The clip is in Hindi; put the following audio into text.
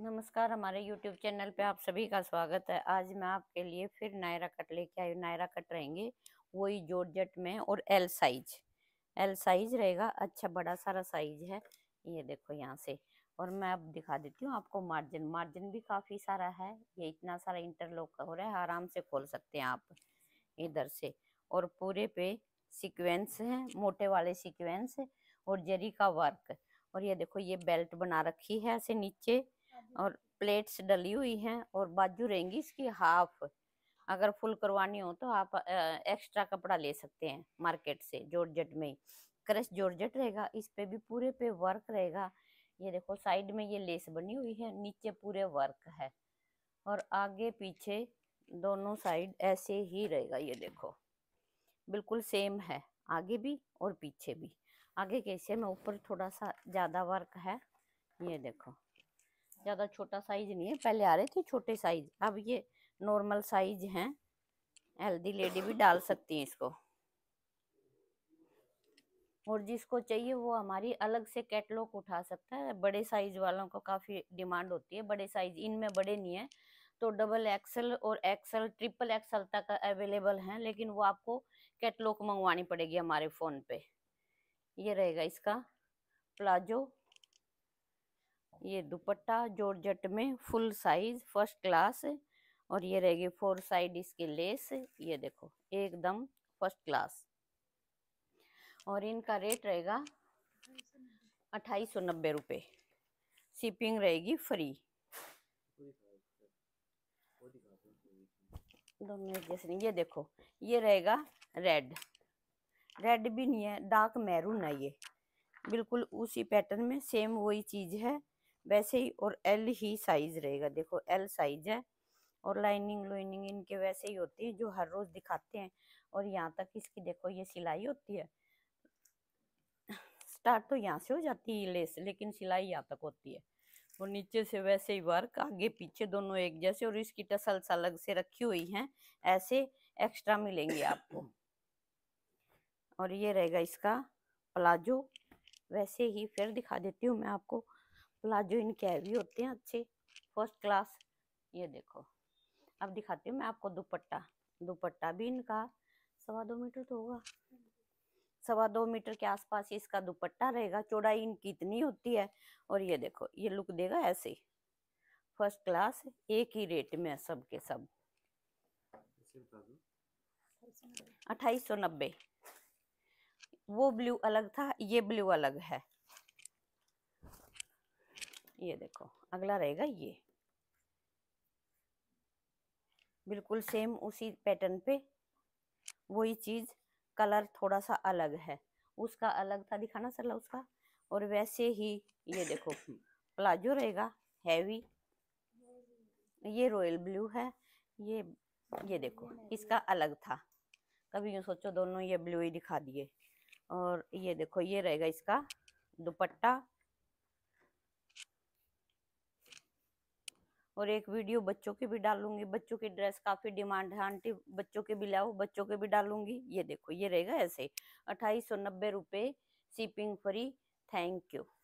नमस्कार हमारे YouTube चैनल पे आप सभी का स्वागत है आज मैं आपके लिए फिर नायरा कट लेके आई नायरा कट रहेंगे वही जॉर्जेट में और एल साइज एल साइज रहेगा अच्छा बड़ा सारा साइज है ये देखो यहाँ से और मैं अब दिखा देती हूँ आपको मार्जिन मार्जिन भी काफ़ी सारा है ये इतना सारा इंटरलॉक हो रहा है आराम से खोल सकते हैं आप इधर से और पूरे पे सिक्वेंस हैं मोटे वाले सिक्वेंस और जरी का वर्क और ये देखो ये बेल्ट बना रखी है ऐसे नीचे और प्लेट्स डली हुई हैं और बाजू रहेंगी इसकी हाफ अगर फुल करवानी हो तो आप एक्स्ट्रा कपड़ा ले सकते हैं मार्केट से जॉर्जेट में क्रश जॉर्जेट रहेगा इस पे भी पूरे पे वर्क रहेगा ये देखो साइड में ये लेस बनी हुई है नीचे पूरे वर्क है और आगे पीछे दोनों साइड ऐसे ही रहेगा ये देखो बिल्कुल सेम है आगे भी और पीछे भी आगे कैसे में ऊपर थोड़ा सा ज़्यादा वर्क है ये देखो ज़्यादा छोटा साइज नहीं है पहले आ रहे थे छोटे साइज अब ये नॉर्मल साइज हैं हेल्दी लेडी भी डाल सकती हैं इसको और जिसको चाहिए वो हमारी अलग से कैटलॉग उठा सकता है बड़े साइज वालों को काफ़ी डिमांड होती है बड़े साइज इनमें बड़े नहीं है तो डबल एक्सल और एक्सल ट्रिपल एक्सल तक अवेलेबल हैं लेकिन वो आपको कैटलॉग मंगवानी पड़ेगी हमारे फ़ोन पे ये रहेगा इसका प्लाजो ये दुपट्टा जॉर्जट में फुल साइज फर्स्ट क्लास है और ये रहेगी फोर साइड इसकी लेस ये देखो एकदम फर्स्ट क्लास और इनका रेट रहेगा अट्ठाईस सौ नब्बे रुपये शिपिंग रहेगी फ्री दोनों ये देखो ये रहेगा रेड रेड भी नहीं है डार्क मैरून है ये बिल्कुल उसी पैटर्न में सेम वही चीज़ है वैसे ही और एल ही साइज रहेगा देखो एल साइज है और लाइनिंग लुइनिंग इनके वैसे ही होती है जो हर रोज दिखाते हैं और यहाँ तक इसकी देखो ये सिलाई होती है स्टार्ट तो यहाँ से हो जाती है लेस लेकिन सिलाई यहाँ तक होती है और नीचे से वैसे ही वर्क आगे पीछे दोनों एक जैसे और इसकी टसल्स अलग से रखी हुई है ऐसे एक्स्ट्रा मिलेंगे आपको और ये रहेगा इसका प्लाजो वैसे ही फिर दिखा देती हूँ मैं आपको प्लाजो इनके भी होते हैं अच्छे फर्स्ट क्लास ये देखो अब दिखाती हूँ मैं आपको दुपट्टा दुपट्टा भी इनका सवा दो मीटर तो होगा सवा दो मीटर के आसपास इसका दुपट्टा रहेगा चौड़ाई इनकी इतनी होती है और ये देखो ये लुक देगा ऐसे फर्स्ट क्लास एक ही रेट में सब के सब अट्ठाईस सौ नब्बे वो ब्लू अलग था ये ब्लू अलग है ये देखो अगला रहेगा ये बिल्कुल सेम उसी पैटर्न पे वही चीज़ कलर थोड़ा सा अलग है उसका अलग था दिखाना सरला उसका और वैसे ही ये देखो प्लाजो रहेगा हैवी ये रॉयल ब्लू है ये ये देखो इसका अलग था कभी यूँ सोचो दोनों ये ब्लू ही दिखा दिए और ये देखो ये रहेगा इसका दुपट्टा और एक वीडियो बच्चों की भी डालूंगी बच्चों की ड्रेस काफ़ी डिमांड है आंटी बच्चों के भी लाओ बच्चों के भी डालूंगी ये देखो ये रहेगा ऐसे अट्ठाईस सौ नब्बे रुपये शिपिंग फ्री थैंक यू